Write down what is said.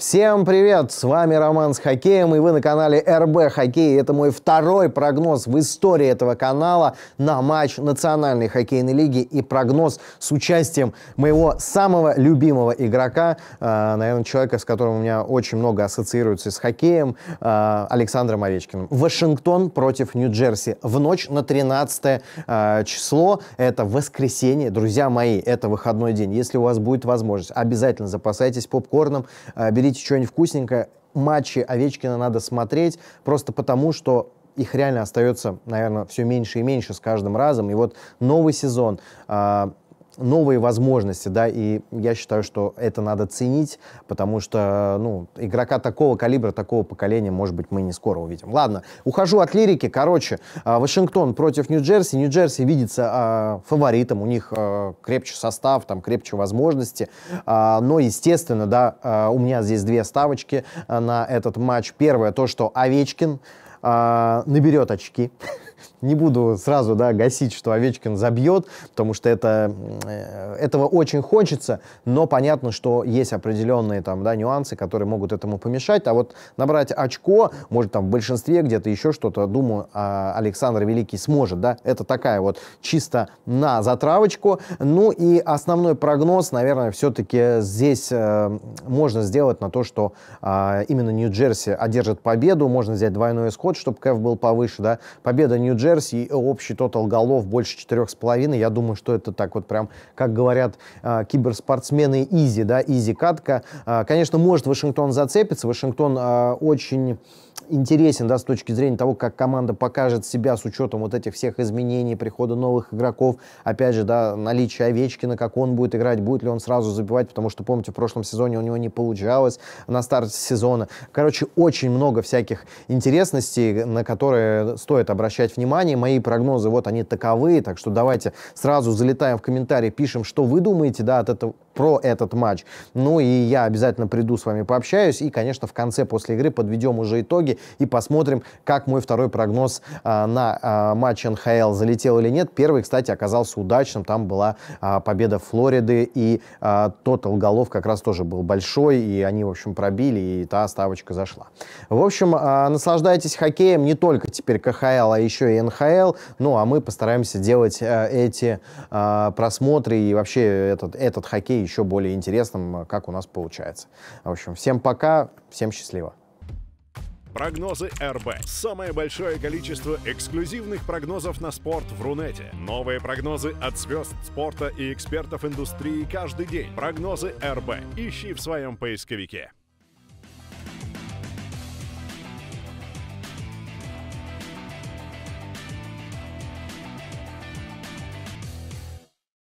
Всем привет! С вами Роман с хоккеем, и вы на канале РБ Хоккей. Это мой второй прогноз в истории этого канала на матч Национальной хоккейной лиги и прогноз с участием моего самого любимого игрока, э, наверное, человека, с которым у меня очень много ассоциируется с хоккеем, э, Александром Овечкиным. Вашингтон против Нью-Джерси в ночь на 13 э, число. Это воскресенье, друзья мои, это выходной день. Если у вас будет возможность, обязательно запасайтесь попкорном, э, берите купите что-нибудь вкусненькое. Матчи Овечкина надо смотреть просто потому, что их реально остается, наверное, все меньше и меньше с каждым разом. И вот новый сезон, а, новые возможности, да, и я считаю, что это надо ценить, потому что, ну, игрока такого калибра, такого поколения, может быть, мы не скоро увидим. Ладно, ухожу от лирики, короче, а, Вашингтон против Нью-Джерси, Нью-Джерси видится э, фаворитом, у них э, крепче состав, там, крепче возможности, э, но, естественно, да, э, у меня здесь две ставочки на этот матч. Первое, то, что Овечкин э, наберет очки, не буду сразу да, гасить, что Овечкин забьет, потому что это, э, этого очень хочется, но понятно, что есть определенные там, да, нюансы, которые могут этому помешать. А вот набрать очко, может, там в большинстве где-то еще что-то, думаю, а, Александр Великий сможет. Да? Это такая вот чисто на затравочку. Ну и основной прогноз, наверное, все-таки здесь э, можно сделать на то, что э, именно Нью-Джерси одержит победу. Можно взять двойной исход, чтобы КФ был повыше. Да? Победа нью Нью-Джерси, и общий тотал голов больше 4,5. Я думаю, что это так вот прям, как говорят э, киберспортсмены, изи, да, изи-катка. Э, конечно, может Вашингтон зацепиться. Вашингтон э, очень интересен, да, с точки зрения того, как команда покажет себя с учетом вот этих всех изменений, прихода новых игроков, опять же, да, наличие Овечкина, как он будет играть, будет ли он сразу забивать, потому что, помните, в прошлом сезоне у него не получалось на старте сезона. Короче, очень много всяких интересностей, на которые стоит обращать внимание внимание, мои прогнозы, вот они таковые так что давайте сразу залетаем в комментарии, пишем, что вы думаете, да, от этого, про этот матч. Ну и я обязательно приду с вами пообщаюсь. И, конечно, в конце после игры подведем уже итоги и посмотрим, как мой второй прогноз а, на а, матч НХЛ залетел или нет. Первый, кстати, оказался удачным. Там была а, победа Флориды и а, тотал голов как раз тоже был большой. И они, в общем, пробили, и та ставочка зашла. В общем, а, наслаждайтесь хоккеем не только теперь КХЛ, а еще и НХЛ. Ну, а мы постараемся делать а, эти а, просмотры и вообще этот, этот хоккей еще более интересным, э, как у нас получается. В общем, всем пока, всем счастливо. Прогнозы РБ. Самое большое количество эксклюзивных прогнозов на спорт в Рунете. Новые прогнозы от звезд спорта и экспертов индустрии каждый день. Прогнозы РБ. Ищи в своем поисковике.